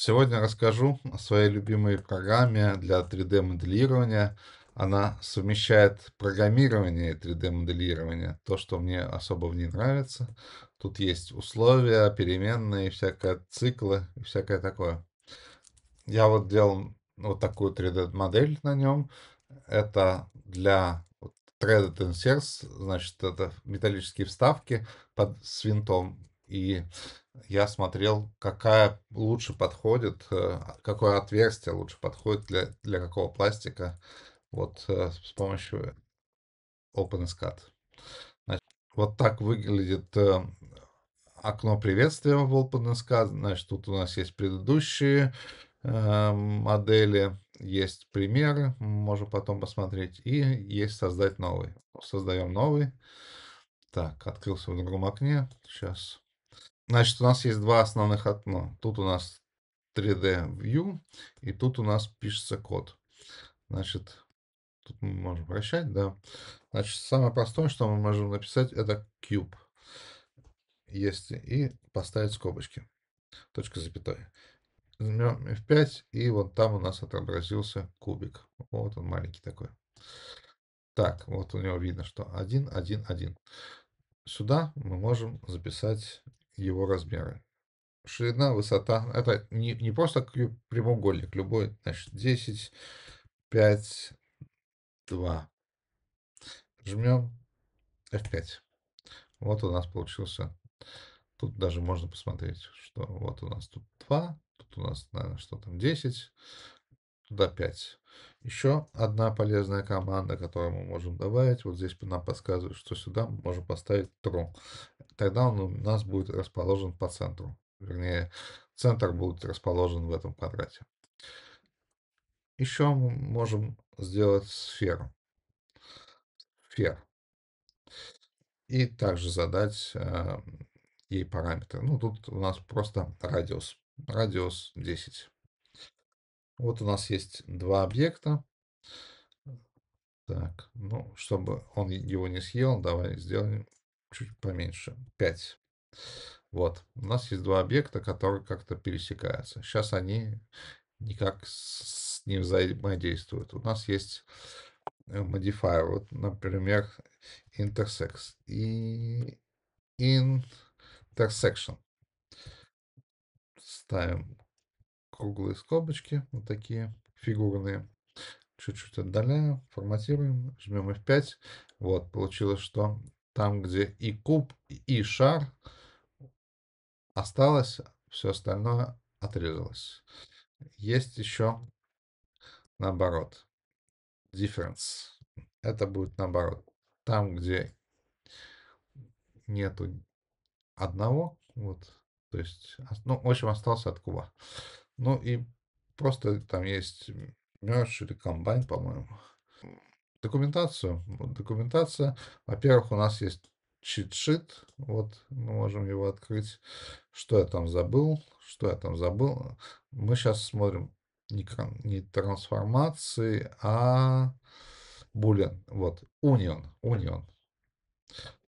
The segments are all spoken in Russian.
Сегодня расскажу о своей любимой программе для 3D-моделирования. Она совмещает программирование и 3D-моделирование, то, что мне особо в ней нравится. Тут есть условия, переменные, всякие циклы и всякое такое. Я вот делал вот такую 3D-модель на нем. Это для threaded inserts, значит, это металлические вставки под свинтом. И я смотрел, какая лучше подходит, э, какое отверстие лучше подходит для, для какого пластика, вот э, с помощью OpenSCAD. вот так выглядит э, окно приветствия в OpenSCAD. Значит, тут у нас есть предыдущие модели, есть примеры, можем потом посмотреть, и есть создать новый. Создаем новый. Так, открылся в другом окне. Сейчас Значит, у нас есть два основных окна. Тут у нас 3D View, и тут у нас пишется код. Значит, тут мы можем вращать, да. Значит, самое простое, что мы можем написать, это cube. Есть и поставить скобочки. Точка запятой. Возьмем F5, и вот там у нас отобразился кубик. Вот он маленький такой. Так, вот у него видно, что 1, 1, 1. Сюда мы можем записать его размеры. Ширина, высота, это не, не просто кью, прямоугольник, любой, значит, 10, 5, 2. Жмем F5. Вот у нас получился. Тут даже можно посмотреть, что вот у нас тут 2, тут у нас, наверное, что там, 10, туда 5. Еще одна полезная команда, которую мы можем добавить. Вот здесь нам подсказывает, что сюда мы можем поставить true. Тогда он у нас будет расположен по центру. Вернее, центр будет расположен в этом квадрате. Еще мы можем сделать сферу. Сфер. И также задать э, ей параметры. Ну, тут у нас просто радиус. Радиус 10. Вот у нас есть два объекта. Так, ну, чтобы он его не съел, давай сделаем чуть поменьше. 5. Вот, у нас есть два объекта, которые как-то пересекаются. Сейчас они никак с ним взаимодействуют. У нас есть modifier, э, вот, например, intersex и intersection. Ставим круглые скобочки, вот такие фигурные. Чуть-чуть отдаляем форматируем, жмем F5. Вот, получилось, что там, где и куб, и шар осталось, все остальное отрезалось. Есть еще наоборот. Difference. Это будет наоборот. Там, где нету одного, вот, то есть, ну, в общем, остался от куба. Ну и просто там есть мерч или комбайн, по-моему. Документацию. Вот документация. Во-первых, у нас есть чит-шит. Вот мы можем его открыть. Что я там забыл? Что я там забыл? Мы сейчас смотрим не, не трансформации, а булен. Вот. Union. Union.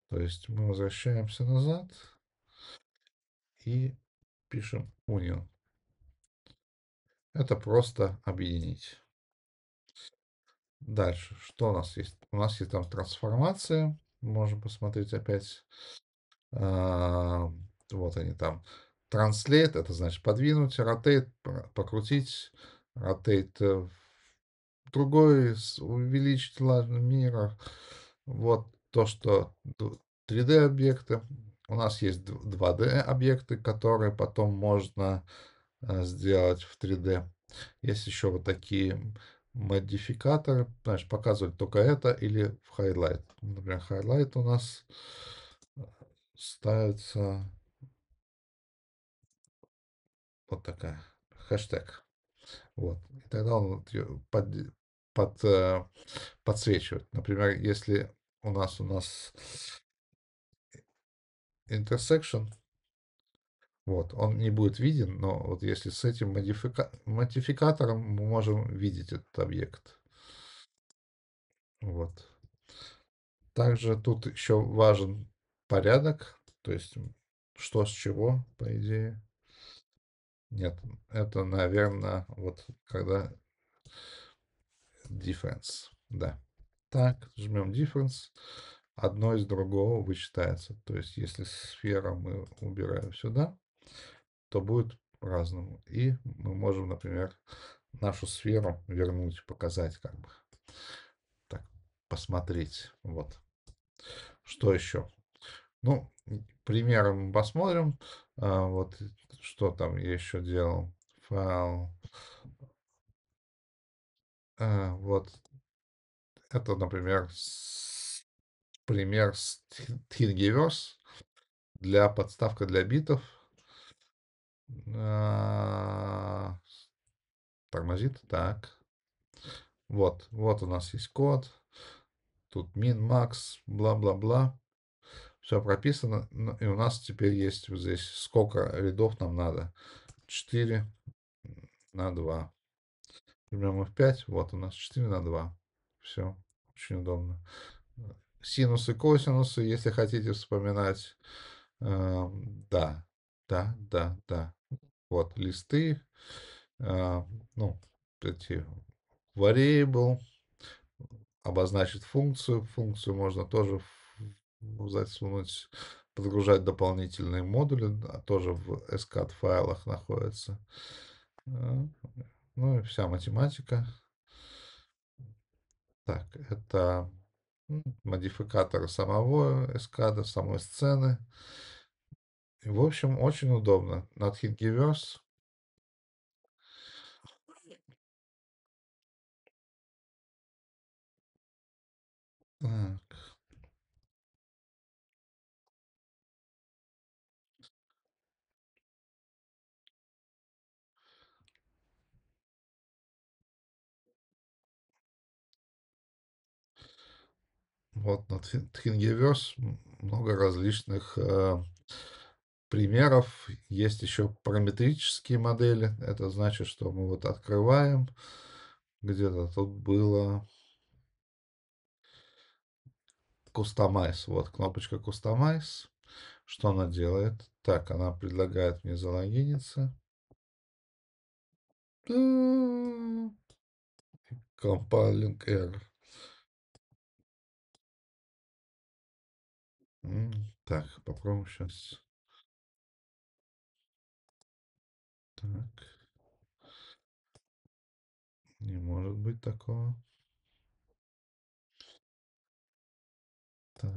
То есть мы возвращаемся назад и пишем Union. Это просто объединить. Дальше, что у нас есть? У нас есть там трансформация. Можем посмотреть опять. А, вот они там. Транслейт, это значит подвинуть, ротейт, покрутить, ротейт э, другой, увеличить ладно мира. Вот то, что 3D объекты. У нас есть 2D объекты, которые потом можно Э, сделать в 3D. Есть еще вот такие модификаторы, знаешь, показывать только это или в Highlight. Например, Highlight у нас э, ставится вот такая хэштег. Вот. И тогда он под, под, э, подсвечивает. Например, если у нас у нас intersection, вот, он не будет виден, но вот если с этим модифика... модификатором мы можем видеть этот объект. Вот. Также тут еще важен порядок, то есть что с чего, по идее. Нет, это, наверное, вот когда difference, да. Так, жмем difference, одно из другого вычитается. То есть, если сфера мы убираем сюда, то будет разному. И мы можем, например, нашу сферу вернуть, показать как бы. Так, посмотреть. Вот. Что еще? Ну, примером посмотрим. А, вот что там я еще делал. Файл. А, вот. Это, например, с... пример с Thingiverse для подставка для битов. А, тормозит. Так. Вот. Вот у нас есть код. Тут мин, макс, бла-бла-бла. Все прописано. И у нас теперь есть вот здесь сколько рядов нам надо. 4 на 2. Берем их 5. Вот у нас 4 на 2. Все. Очень удобно. Синусы, косинусы, если хотите вспоминать. Эм, да да, да, да. Вот листы, э, ну, эти variable, обозначит функцию. Функцию можно тоже засунуть, подгружать дополнительные модули, а тоже в SCAD файлах находится. А, ну и вся математика. Так, это модификаторы самого эскада, самой сцены. В общем, очень удобно. Над Хингиверс. Так. Вот на Тхингеверс много различных э, примеров. Есть еще параметрические модели. Это значит, что мы вот открываем. Где-то тут было Customize. Вот кнопочка Customize. Что она делает? Так, она предлагает мне залогиниться. Компайлинг error. Так, попробуем сейчас. Так. Не может быть такого. Так.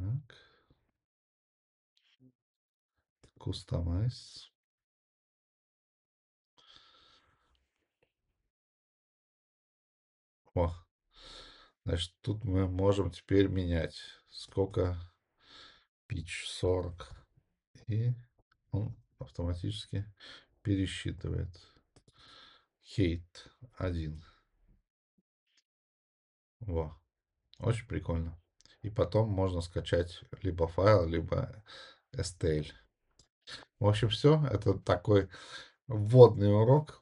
Customize. О, значит, тут мы можем теперь менять, сколько pitch 40. И он автоматически пересчитывает. Хейт один, Во. Очень прикольно. И потом можно скачать либо файл, либо STL. В общем, все. Это такой вводный урок